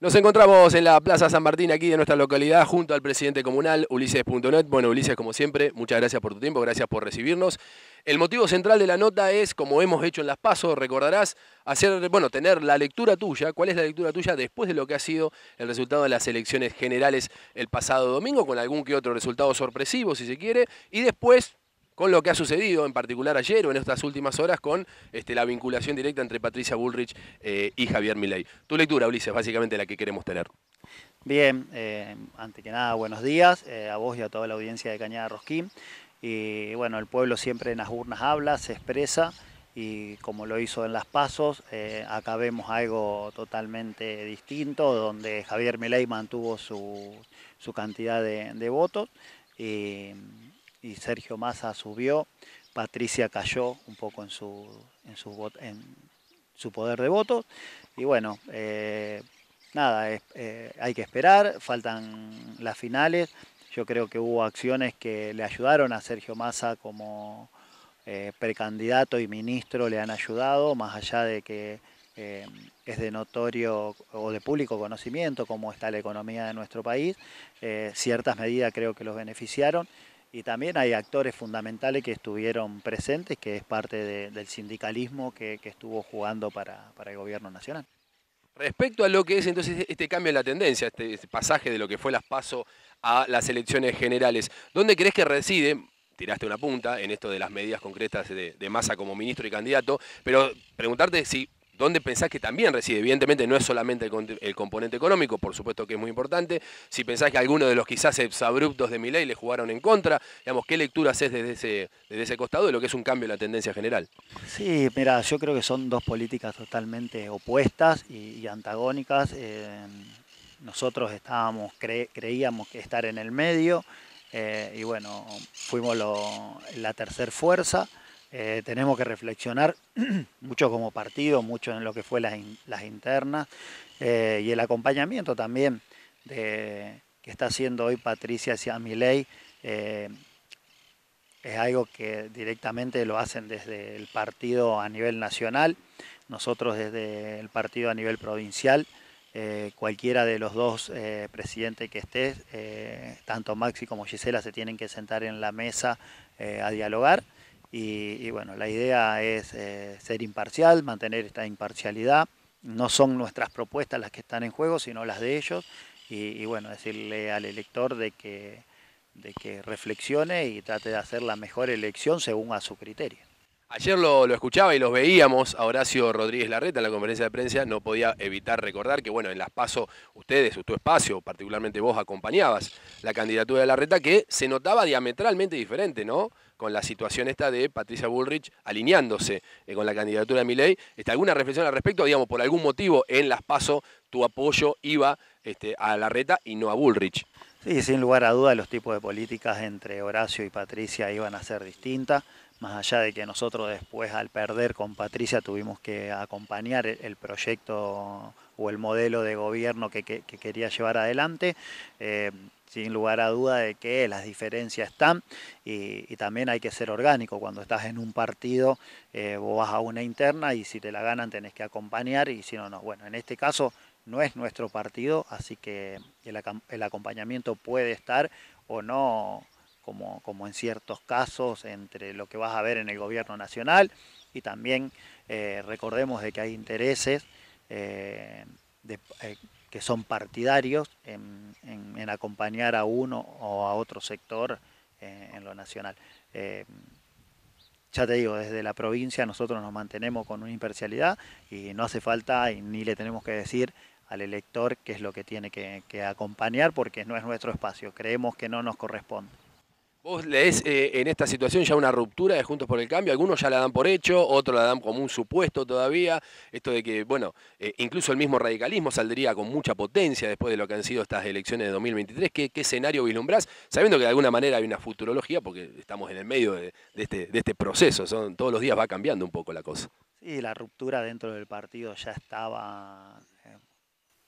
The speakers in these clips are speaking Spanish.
Nos encontramos en la Plaza San Martín, aquí de nuestra localidad, junto al presidente comunal, Ulises.net. Bueno, Ulises, como siempre, muchas gracias por tu tiempo, gracias por recibirnos. El motivo central de la nota es, como hemos hecho en las pasos, recordarás, hacer, bueno, tener la lectura tuya, cuál es la lectura tuya después de lo que ha sido el resultado de las elecciones generales el pasado domingo, con algún que otro resultado sorpresivo, si se quiere, y después con lo que ha sucedido, en particular ayer o en estas últimas horas, con este, la vinculación directa entre Patricia Bullrich eh, y Javier Milei. Tu lectura, Ulises, básicamente la que queremos tener. Bien, eh, antes que nada, buenos días eh, a vos y a toda la audiencia de Cañada Rosquín. Y bueno, el pueblo siempre en las urnas habla, se expresa y como lo hizo en las pasos, acá vemos algo totalmente distinto, donde Javier Milei mantuvo su, cantidad de, votos y Sergio Massa subió, Patricia cayó un poco en su, en su, en su poder de voto. y bueno, eh, nada, eh, hay que esperar, faltan las finales, yo creo que hubo acciones que le ayudaron a Sergio Massa como eh, precandidato y ministro, le han ayudado, más allá de que es de notorio o de público conocimiento cómo está la economía de nuestro país. ciertas medidas creo que los beneficiaron y también hay actores fundamentales que estuvieron presentes, que es parte del sindicalismo que, estuvo jugando para, el gobierno nacional. Respecto a lo que es entonces este cambio en la tendencia, este, este pasaje de lo que fue las PASO a las elecciones generales, ¿dónde crees que reside, tiraste una punta en esto de las medidas concretas de, de, masa como ministro y candidato, pero preguntarte si ¿Dónde pensás que también reside. Evidentemente no es solamente el, componente económico, por supuesto que es muy importante. Si pensás que alguno de los quizás abruptos de ley le jugaron en contra, digamos, ¿qué lectura haces desde ese, desde ese costado de lo que es un cambio en la tendencia general? Sí, mira, yo creo que son dos políticas totalmente opuestas y, antagónicas. Eh, nosotros estábamos, creíamos que estar en el medio eh, y bueno, fuimos la tercer fuerza. Eh, tenemos que reflexionar mucho como partido, mucho en lo que fue las, internas eh, y el acompañamiento también que está haciendo hoy Patricia hacia Miley. Eh, es algo que directamente lo hacen desde el partido a nivel nacional, nosotros desde el partido a nivel provincial. cualquiera de los dos presidentes que estés, tanto Maxi como Gisela, se tienen que sentar en la mesa a dialogar y, bueno, la idea es eh, ser imparcial, mantener esta imparcialidad. No son nuestras propuestas las que están en juego, sino las de ellos. Y, y bueno, decirle al elector de que, de que reflexione y trate de hacer la mejor elección según a su criterio. Ayer lo, lo, escuchaba y los veíamos a Horacio Rodríguez Larreta en la conferencia de prensa, no podía evitar recordar que, bueno, en las PASO ustedes, tu espacio, particularmente vos, acompañabas la candidatura de Larreta, que se notaba diametralmente diferente, ¿no? Con la situación esta de Patricia Bullrich alineándose eh, con la candidatura de Miley. está ¿Alguna reflexión al respecto? Digamos, por algún motivo en las PASO tu apoyo iba este, a Larreta y no a Bullrich. Sí, sin lugar a duda los tipos de políticas entre Horacio y Patricia iban a ser distintas más allá de que nosotros después al perder con Patricia tuvimos que acompañar el, proyecto o el modelo de gobierno que, quería llevar adelante, eh, sin lugar a duda de que las diferencias están y, también hay que ser orgánico. Cuando estás en un partido, eh, vos vas a una interna y si te la ganan tenés que acompañar y si no, no. Bueno, en este caso no es nuestro partido, así que el acompañamiento puede estar o no como, en ciertos casos entre lo que vas a ver en el gobierno nacional y también eh, recordemos de que hay intereses eh, eh, que son partidarios en, acompañar a uno o a otro sector en lo nacional. ya te digo, desde la provincia nosotros nos mantenemos con una imparcialidad y no hace falta ni le tenemos que decir al elector qué es lo que tiene que acompañar porque no es nuestro espacio, creemos que no nos corresponde. ¿Vos lees eh, en esta situación ya una ruptura de Juntos por el Cambio? Algunos ya la dan por hecho, otros la dan como un supuesto todavía. Esto de que, bueno, eh, incluso el mismo radicalismo saldría con mucha potencia después de lo que han sido estas elecciones de 2023. ¿Qué, qué escenario vislumbrás? Sabiendo que de alguna manera hay una futurología, porque estamos en el medio este, de, este, proceso, son, todos los días va cambiando un poco la cosa. Sí, la ruptura dentro del partido ya estaba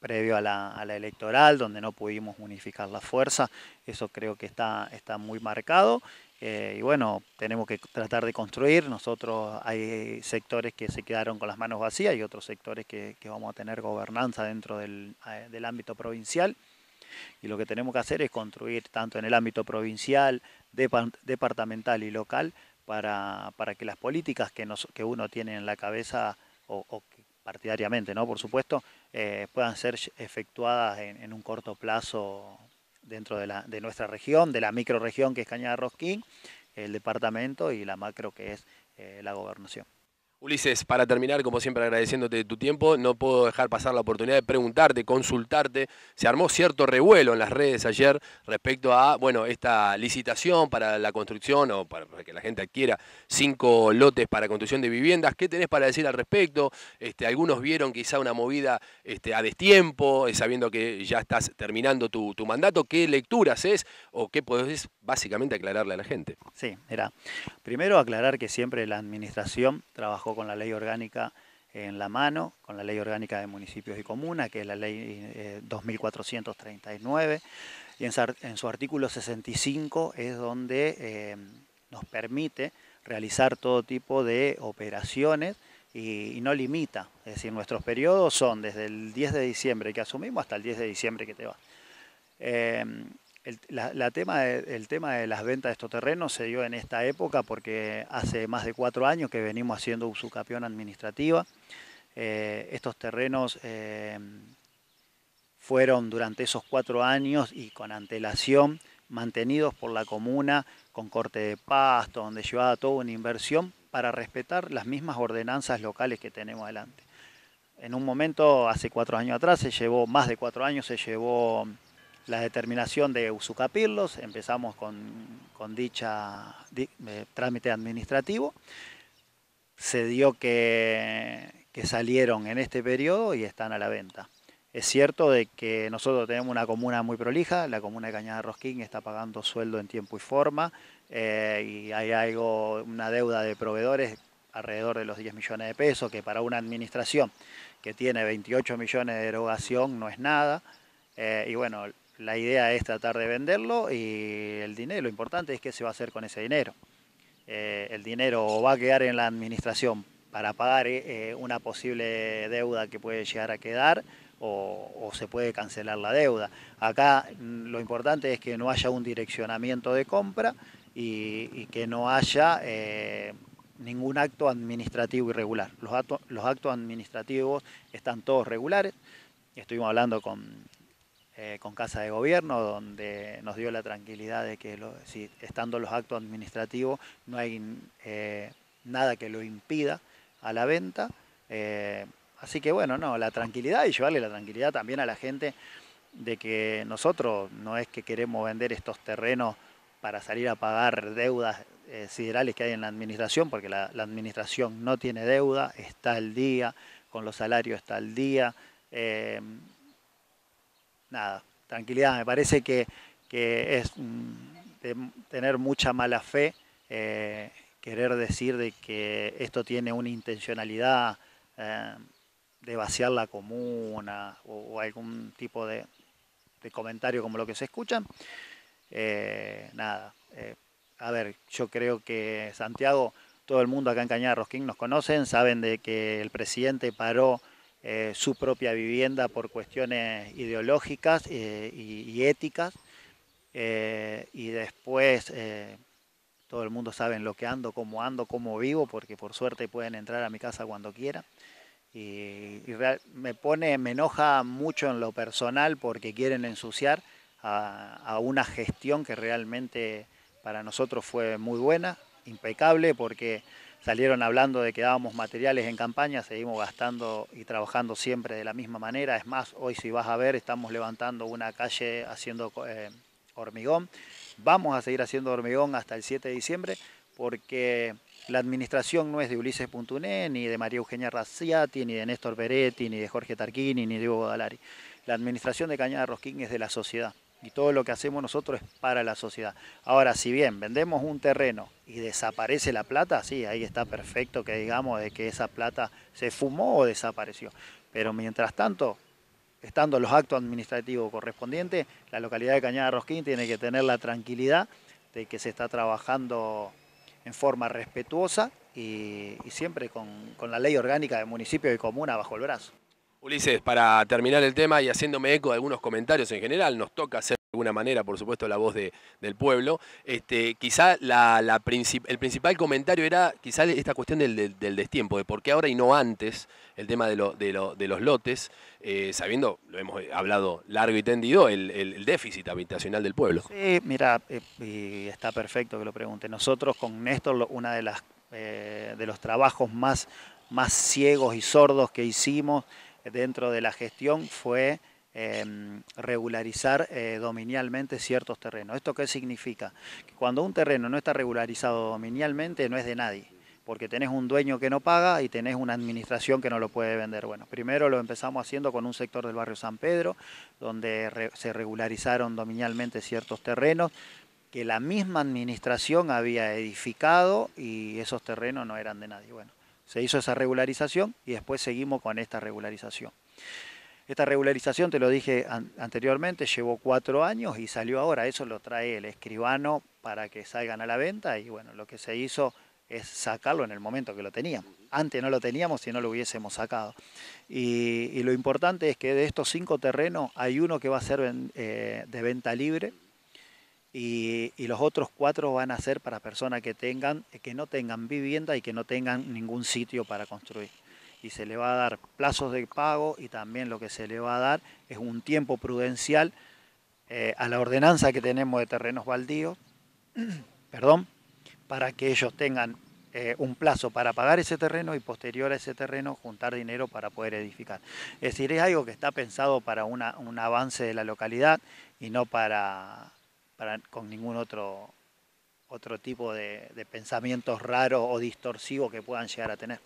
previo a la, a la, electoral, donde no pudimos unificar la fuerza. Eso creo que está, está muy marcado. Eh, y bueno, tenemos que tratar de construir. Nosotros hay eh, sectores que se quedaron con las manos vacías y otros sectores que, vamos a tener gobernanza dentro del, ámbito provincial. Y lo que tenemos que hacer es construir tanto en el ámbito provincial, departamental y local para, para que las políticas que, nos, que uno tiene en la cabeza o, o partidariamente, ¿no? Por supuesto, eh, puedan ser efectuadas en, un corto plazo dentro de, la, de nuestra región, de la microregión que es Cañada Rosquín, el departamento y la macro que es eh, la gobernación. Ulises, para terminar, como siempre agradeciéndote tu tiempo, no puedo dejar pasar la oportunidad de preguntarte, consultarte. Se armó cierto revuelo en las redes ayer respecto a, bueno, esta licitación para la construcción o para que la gente adquiera cinco lotes para construcción de viviendas. ¿Qué tenés para decir al respecto? Este, algunos vieron quizá una movida este, a destiempo, eh, sabiendo que ya estás terminando tu, mandato. ¿Qué lecturas es o qué podés básicamente aclararle a la gente? Sí, mira, primero aclarar que siempre la administración trabajó con la ley orgánica en la mano, con la ley orgánica de municipios y comunas, que es la ley 2439, eh, y en, su artículo 65 es donde eh, nos permite realizar todo tipo de operaciones y, no limita. Es decir, nuestros periodos son desde el 10 de diciembre que asumimos hasta el 10 de diciembre que te va eh, el, la, tema de, tema de, las ventas de estos terrenos se dio en esta época porque hace más de cuatro años que venimos haciendo usucapión administrativa. Eh, estos terrenos eh, fueron durante esos cuatro años y con antelación mantenidos por la comuna con corte de pasto, donde llevaba toda una inversión para respetar las mismas ordenanzas locales que tenemos adelante. En un momento, hace cuatro años atrás, se llevó, más de cuatro años, se llevó la determinación de Usucapirlos, empezamos con, con dicha eh, trámite administrativo, se dio que, salieron en este periodo y están a la venta. Es cierto de que nosotros tenemos una comuna muy prolija, la comuna de Cañada Rosquín está pagando sueldo en tiempo y forma eh, y hay algo, una deuda de proveedores alrededor de los 10 millones de pesos, que para una administración que tiene 28 millones de erogación no es nada. Eh, y bueno, la idea es tratar de venderlo y el dinero, lo importante es qué se va a hacer con ese dinero. Eh, el dinero va a quedar en la administración para pagar eh, eh, una posible deuda que puede llegar a quedar o, se puede cancelar la deuda. Acá mm, lo importante es que no haya un direccionamiento de compra y, que no haya ningún acto administrativo irregular. Los, los actos administrativos están todos regulares. Estuvimos hablando con, eh, con Casa de Gobierno, donde nos dio la tranquilidad de que estando los actos administrativos no hay eh, nada que lo impida a la venta. Eh, así que bueno, no, la tranquilidad y llevarle la tranquilidad también a la gente de que nosotros no es que queremos vender estos terrenos para salir a pagar deudas siderales que hay en la administración, porque la, la administración no tiene deuda, está al día, con los salarios está al día nada, tranquilidad. Me parece que, es mm, tener mucha mala fe eh, querer decir de que esto tiene una intencionalidad eh, de vaciar la comuna o, algún tipo de, comentario como lo que se escucha. Eh, nada, a ver, yo creo que Santiago, todo el mundo acá en Cañada Rosquín nos conocen, saben de que el presidente paró eh, su propia vivienda por cuestiones ideológicas eh, y, éticas. Eh, y después todo el mundo sabe en lo que ando, cómo ando, cómo vivo, porque por suerte pueden entrar a mi casa cuando quieran. Y, me pone, me enoja mucho en lo personal porque quieren ensuciar a una gestión que realmente para nosotros fue muy buena, impecable, porque salieron hablando de que dábamos materiales en campaña, seguimos gastando y trabajando siempre de la misma manera. Es más, hoy si vas a ver, estamos levantando una calle haciendo eh, hormigón. Vamos a seguir haciendo hormigón hasta el 7 de diciembre porque la administración no es de Ulises Puntuné, ni de María Eugenia Razziati, ni de Néstor Beretti, ni de Jorge Tarquini, ni de Hugo Dalari. La administración de Cañada Rosquín es de la sociedad y todo lo que hacemos nosotros es para la sociedad. Ahora, si bien vendemos un terreno y desaparece la plata, sí, ahí está perfecto que digamos de que esa plata se fumó o desapareció. Pero mientras tanto, estando los actos administrativos correspondientes, la localidad de Cañada Rosquín tiene que tener la tranquilidad de que se está trabajando en forma respetuosa y, siempre con, la ley orgánica de municipio y comuna bajo el brazo. Ulises, para terminar el tema y haciéndome eco de algunos comentarios en general, nos toca hacer alguna manera, por supuesto, la voz de, del pueblo. Este, quizá la, la el principal comentario era quizá esta cuestión del, del, destiempo, de por qué ahora y no antes el tema de, lo, de, los lotes, eh, sabiendo, lo hemos hablado largo y tendido, el, déficit habitacional del pueblo. Sí, mira, eh, está perfecto que lo pregunte. Nosotros con Néstor, una de las eh, de los trabajos más, más ciegos y sordos que hicimos dentro de la gestión fue Em, regularizar eh, dominialmente ciertos terrenos. ¿Esto qué significa? Que cuando un terreno no está regularizado dominialmente no es de nadie porque tenés un dueño que no paga y tenés una administración que no lo puede vender. Bueno, primero lo empezamos haciendo con un sector del barrio San Pedro, donde se regularizaron dominialmente ciertos terrenos que la misma administración había edificado y esos terrenos no eran de nadie. Bueno, se hizo esa regularización y después seguimos con esta regularización. Esta regularización, te lo dije anteriormente, llevó cuatro años y salió ahora. Eso lo trae el escribano para que salgan a la venta y bueno, lo que se hizo es sacarlo en el momento que lo teníamos. Antes no lo teníamos si no lo hubiésemos sacado. Y, lo importante es que de estos cinco terrenos hay uno que va a ser eh, de venta libre y, y, los otros cuatro van a ser para personas que, tengan, que no tengan vivienda y que no tengan ningún sitio para construir y se le va a dar plazos de pago y también lo que se le va a dar es un tiempo prudencial eh, a la ordenanza que tenemos de terrenos baldíos, perdón, para que ellos tengan eh, un plazo para pagar ese terreno y posterior a ese terreno juntar dinero para poder edificar. Es decir, es algo que está pensado para un avance de la localidad y no para, con ningún otro, otro tipo de pensamientos raros o distorsivos que puedan llegar a tener.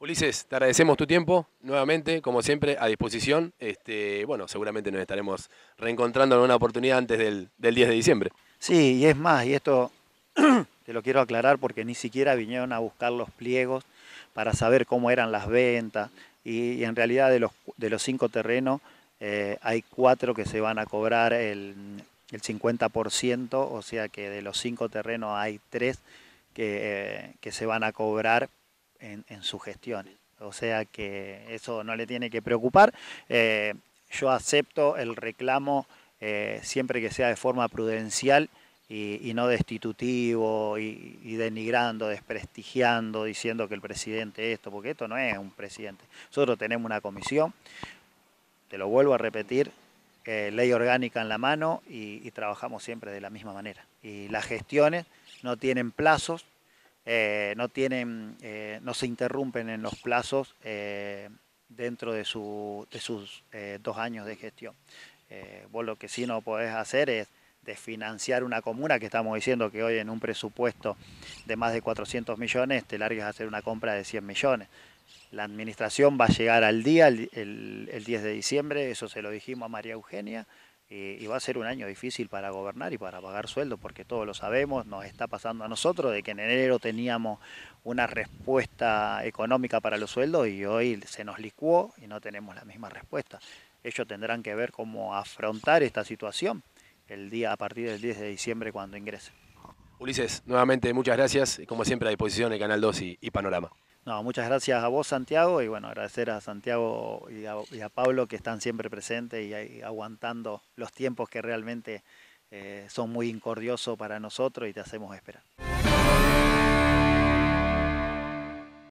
Ulises, te agradecemos tu tiempo nuevamente, como siempre, a disposición. Este, bueno, seguramente nos estaremos reencontrando en una oportunidad antes del, 10 de diciembre. Sí, y es más, y esto te lo quiero aclarar porque ni siquiera vinieron a buscar los pliegos para saber cómo eran las ventas. Y, en realidad de los, de los cinco terrenos eh, hay cuatro que se van a cobrar el, 50%, o sea que de los cinco terrenos hay tres que, eh, que se van a cobrar en, en sus gestiones. O sea que eso no le tiene que preocupar. Eh, yo acepto el reclamo eh, siempre que sea de forma prudencial y, no destitutivo y, denigrando, desprestigiando, diciendo que el presidente esto, porque esto no es un presidente. Nosotros tenemos una comisión, te lo vuelvo a repetir, eh, ley orgánica en la mano y, y trabajamos siempre de la misma manera. Y las gestiones no tienen plazos, eh, no tienen, eh, no se interrumpen en los plazos eh, dentro de, sus dos años de gestión. vos lo que sí no podés hacer es desfinanciar una comuna que estamos diciendo que hoy en un presupuesto de más de 400 millones te largues a hacer una compra de 100 millones. La administración va a llegar al día, el 10 de diciembre, eso se lo dijimos a María Eugenia, eh, y va a ser un año difícil para gobernar y para pagar sueldo, porque todos lo sabemos, nos está pasando a nosotros de que en enero teníamos una respuesta económica para los sueldos y hoy se nos licuó y no tenemos la misma respuesta. Ellos tendrán que ver cómo afrontar esta situación el día a partir del 10 de diciembre cuando ingrese. Ulises, nuevamente muchas gracias como siempre a disposición de Canal 2 y Panorama muchas gracias a vos, Santiago, y bueno, agradecer a Santiago y a, Pablo que están siempre presentes y, aguantando los tiempos que realmente eh, son muy incordiosos para nosotros y te hacemos esperar.